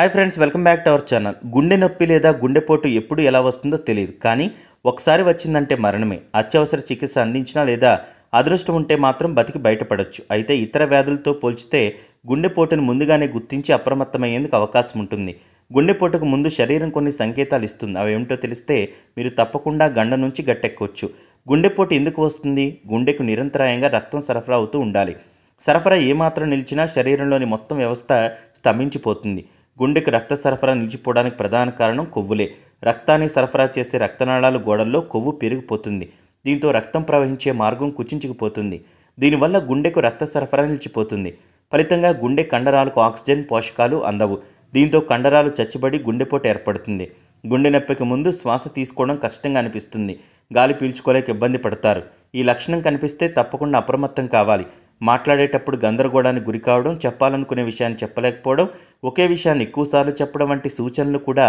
hi friends welcome back to our channel గుండె నొప్పి లేదా గుండెపోటు ఎప్పుడు ఎలా వస్తుందో తెలియదు కానీ ఒకసారి వచ్చిందంటే మరణమే అత్యవసర చికిత్స అందించినా లేదా అదృష్టం ఉంటే మాత్రం బతికి బయటపడవచ్చు అయితే ఇతర వ్యాధులతో పోల్చితే గుండెపోటును ముందుగానే గుర్తించి అప్రమత్తమయ్యేందుకు అవకాశం ఉంటుంది గుండెపోటుకు ముందు శరీరం కొన్ని సంకేతాలు ఇస్తుంది అవి ఏమిటో తెలిస్తే మీరు తప్పకుండా గండ నుంచి గట్టెక్కవచ్చు గుండెపోటు ఎందుకు వస్తుంది గుండెకు నిరంతరాయంగా రక్తం సరఫరా అవుతూ ఉండాలి సరఫరా ఏమాత్రం నిలిచినా శరీరంలోని మొత్తం వ్యవస్థ స్తంభించిపోతుంది గుండెకు రక్త సరఫరా నిలిచిపోవడానికి ప్రధాన కారణం కొవ్వులే రక్తాన్ని సరఫరా చేసే రక్తనాళాలు గోడల్లో కొవ్వు పెరిగిపోతుంది దీంతో రక్తం ప్రవహించే మార్గం కుచించుకుపోతుంది దీనివల్ల గుండెకు రక్త సరఫరా నిలిచిపోతుంది ఫలితంగా గుండె కండరాలకు ఆక్సిజన్ పోషకాలు అందవు దీంతో కండరాలు చచ్చిబడి గుండెపోటు ఏర్పడుతుంది గుండె నొప్పికి ముందు శ్వాస తీసుకోవడం కష్టంగా అనిపిస్తుంది గాలి పీల్చుకోలేక ఇబ్బంది పడతారు ఈ లక్షణం కనిపిస్తే తప్పకుండా అప్రమత్తం కావాలి మాట్లాడేటప్పుడు గందరగోళానికి గురి కావడం చెప్పాలనుకునే విషయాన్ని చెప్పలేకపోవడం ఒకే విషయాన్ని ఎక్కువసార్లు చెప్పడం వంటి సూచనలు కూడా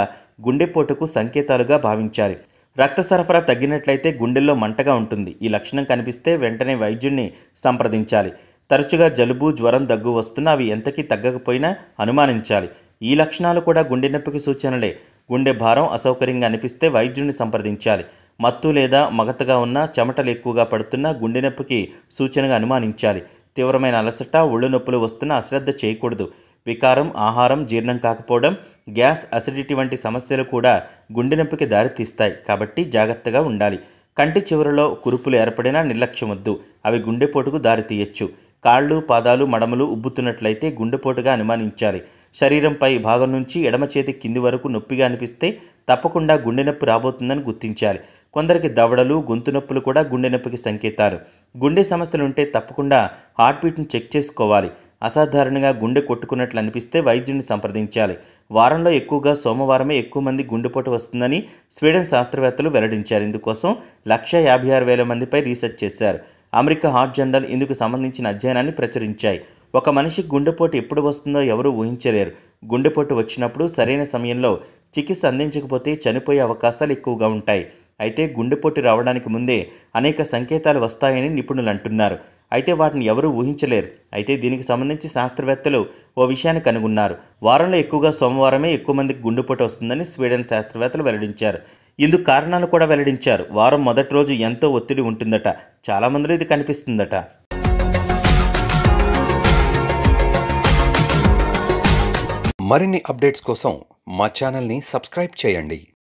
గుండెపోటుకు సంకేతాలుగా భావించాలి రక్త సరఫరా తగ్గినట్లయితే గుండెల్లో మంటగా ఉంటుంది ఈ లక్షణం కనిపిస్తే వెంటనే వైద్యుడిని సంప్రదించాలి తరచుగా జలుబు జ్వరం దగ్గు వస్తున్నా అవి ఎంతకీ తగ్గకపోయినా అనుమానించాలి ఈ లక్షణాలు కూడా గుండె నొప్పికి సూచనలే గుండె భారం అసౌకర్యంగా అనిపిస్తే వైద్యుడిని సంప్రదించాలి మత్తు లేదా మగతగా ఉన్న చెమటలు ఎక్కువగా పడుతున్నా గుండె నొప్పికి సూచనగా అనుమానించాలి తీవ్రమైన అలసట ఒళ్ళు నొప్పులు వస్తున్న అశ్రద్ధ చేయకూడదు వికారం ఆహారం జీర్ణం కాకపోవడం గ్యాస్ అసిడిటీ వంటి సమస్యలు కూడా గుండె నొప్పికి దారితీస్తాయి కాబట్టి జాగ్రత్తగా ఉండాలి కంటి చివరలో కురుపులు ఏర్పడినా నిర్లక్ష్యమొద్దు అవి గుండెపోటుకు దారితీయచ్చు కాళ్ళు పాదాలు మడమలు ఉబ్బుతున్నట్లయితే గుండెపోటుగా అనుమానించాలి శరీరంపై భాగం నుంచి ఎడమ చేతి కింది వరకు నొప్పిగా అనిపిస్తే తప్పకుండా గుండె నొప్పి రాబోతుందని గుర్తించాలి కొందరికి దవడలు గొంతు నొప్పులు కూడా గుండె నొప్పికి సంకేతాలు గుండె సమస్యలు ఉంటే తప్పకుండా హార్ట్ బీట్ను చెక్ చేసుకోవాలి అసాధారణంగా గుండె కొట్టుకున్నట్లు అనిపిస్తే వైద్యుడిని సంప్రదించాలి వారంలో ఎక్కువగా సోమవారమే ఎక్కువ మంది గుండెపోటు వస్తుందని స్వీడన్ శాస్త్రవేత్తలు వెల్లడించారు ఇందుకోసం లక్ష యాభై ఆరు వేల మందిపై రీసెర్చ్ చేశారు అమెరికా హార్ట్ జర్నల్ ఇందుకు సంబంధించిన అధ్యయనాన్ని ప్రచురించాయి ఒక మనిషి గుండెపోటు ఎప్పుడు వస్తుందో ఎవరూ ఊహించలేరు గుండెపోటు వచ్చినప్పుడు సరైన సమయంలో చికిత్స అందించకపోతే చనిపోయే అవకాశాలు ఎక్కువగా ఉంటాయి అయితే గుండెపోటు రావడానికి ముందే అనేక సంకేతాలు వస్తాయని నిపుణులు అంటున్నారు అయితే వాటిని ఎవరూ ఊహించలేరు అయితే దీనికి సంబంధించి శాస్త్రవేత్తలు ఓ విషయాన్ని కనుగొన్నారు వారంలో ఎక్కువగా సోమవారమే ఎక్కువ మందికి గుండెపోటు వస్తుందని స్వీడన్ శాస్త్రవేత్తలు వెల్లడించారు ఇందుకు కారణాలు కూడా వెల్లడించారు వారం మొదటి రోజు ఎంతో ఒత్తిడి ఉంటుందట చాలామందిలో ఇది కనిపిస్తుందట మరిన్ని అప్డేట్స్ కోసం మా ఛానల్ని సబ్స్క్రైబ్ చేయండి